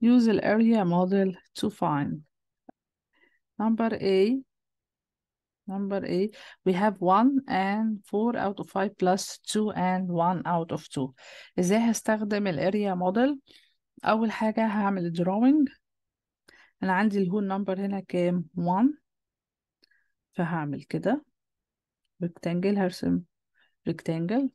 Use the area model to find. Number A. Number A, we have 1 and 4 out of 5 plus 2 and 1 out of 2. ازاي هستخدم الاريا موديل؟ أول حاجة هعمل drawing. أنا عندي الهول نمبر هنا كام؟ 1 فهعمل كده rectangle هرسم rectangle.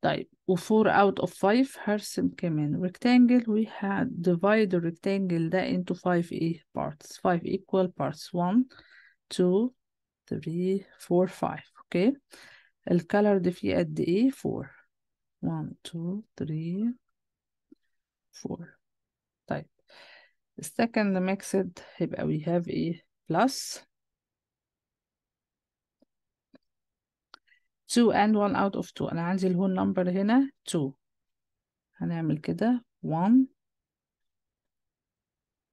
طيب و4 out of 5 هرسم كمان rectangle we had divide the rectangle ده into 5 ايه parts 5 equal parts 1 2 3 4 5 اوكي الكالر ده فيه قد ايه 4 1 2 3 4 طيب second mixed it. we have a plus 2 and 1 out of 2 انا عندي الهول نمبر هنا 2 هنعمل كده 1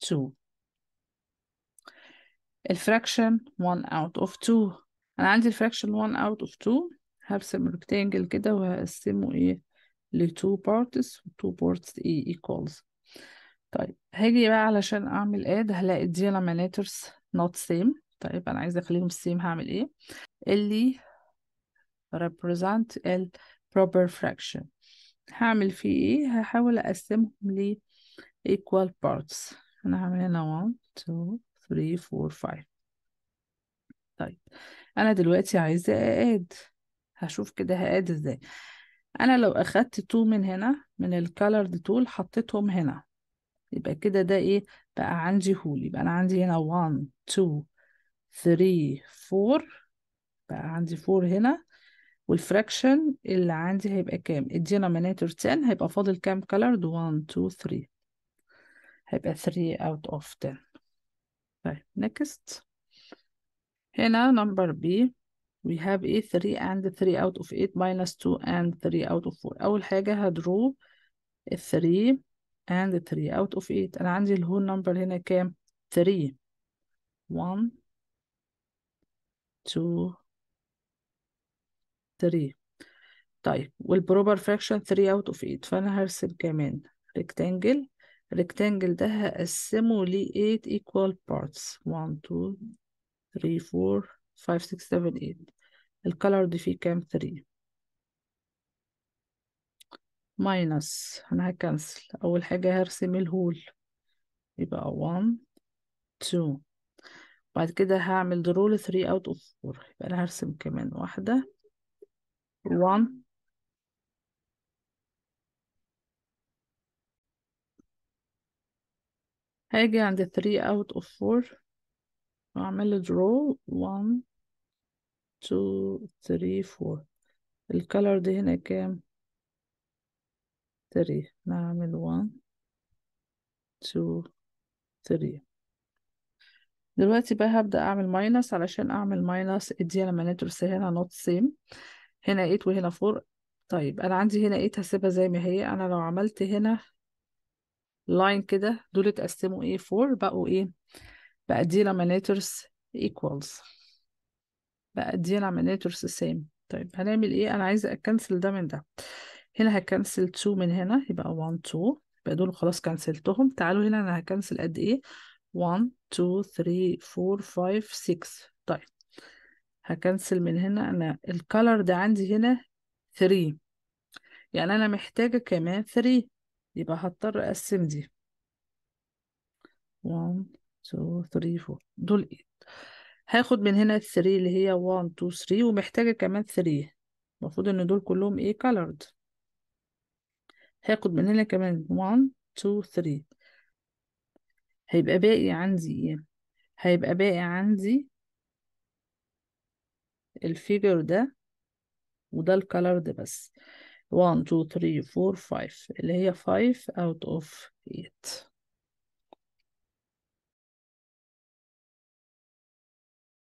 2 الفراكشن 1 out of 2 انا عندي الفراكشن 1 out of 2 هرسم ريكتانجل كده وهقسمه ايه ل 2 parts و 2 parts ايه طيب هاجي بقى علشان اعمل اد هلاقي الدينوميناتورز not same طيب انا عايزه اخليهم same هعمل ايه اللي represent ال proper fraction هعمل فيه ايه هحاول اقسمهم ل equal parts انا هعمل هنا 1 2 3 4 5 طيب انا دلوقتي عايزه اقاد هشوف كده هقاد ازاي انا لو اخدت تو من هنا من الكالرد تول حطيتهم هنا يبقى كده ده ايه بقى عندي هول يبقى انا عندي هنا 1 2 3 4 بقى عندي 4 هنا والفراكشن اللي عندي هيبقى كام الدينوميناتور 10 هيبقى فاضل كام colored 1 2 3 هيبقى 3 out of 10 طيب next هنا number B we have a 3 and 3 out of 8 minus 2 and 3 out of 4 أول حاجة هدرو 3 and 3 out of 8 أنا عندي الهول نمبر هنا كام 3 1 2 3 طيب والبروبر فراكشن 3 اوت اوف 8 فانا هرسم كمان ريكتانجل الريكتانجل ده هقسمه ل 8 equal parts 1 2 3 4 5 6 7 8 الكالر دي فيه كام 3 ماينس انا هكنسل اول حاجة هرسم الهول يبقى 1 2 بعد كده هعمل درول 3 اوت اوف 4 يبقى انا هرسم كمان واحدة one هاجي عند 3 out of 4 واعمل draw 1 2 3 4 الكالر دي هنا كام 3 نعمل 1 2 3 دلوقتي بقى هبدأ أعمل ماينس علشان أعمل ماينس الدي على مانيتور هنا نوت سيم هنا 8 وهنا 4 طيب انا عندي هنا 8 هسيبها زي ما هي انا لو عملت هنا لاين كده دول اتقسموا ايه 4 بقوا ايه بقى denominators equals بقى denominators same طيب هنعمل ايه انا عايزه اكنسل ده من ده هنا هكنسل 2 من هنا يبقى 1 2 يبقى دول خلاص كنسلتهم تعالوا هنا انا هكنسل قد ايه 1 2 3 4 5 6 طيب هكنسل من هنا انا الكالر ده عندي هنا 3 يعني انا محتاجة كمان 3 يبقى هضطر اقسم دي 1 2 3 4 دول 8 هاخد من هنا 3 اللي هي 1 2 3 ومحتاجة كمان 3 المفروض ان دول كلهم ايه colored هاخد من هنا كمان 1 2 3 هيبقى باقي عندي ايه هيبقى باقي عندي الفيجر ده وده الكالر ده بس 1 2 3 4 5 اللي هي 5 out of 8